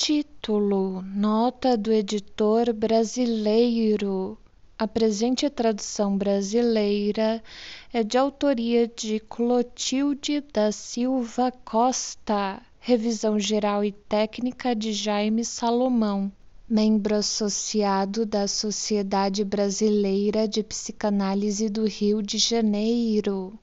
Título: Nota do editor brasileiro. A presente tradução brasileira é de autoria de Clotilde da Silva Costa. Revisão geral e técnica de Jaime Salomão, membro associado da Sociedade Brasileira de Psicanálise do Rio de Janeiro.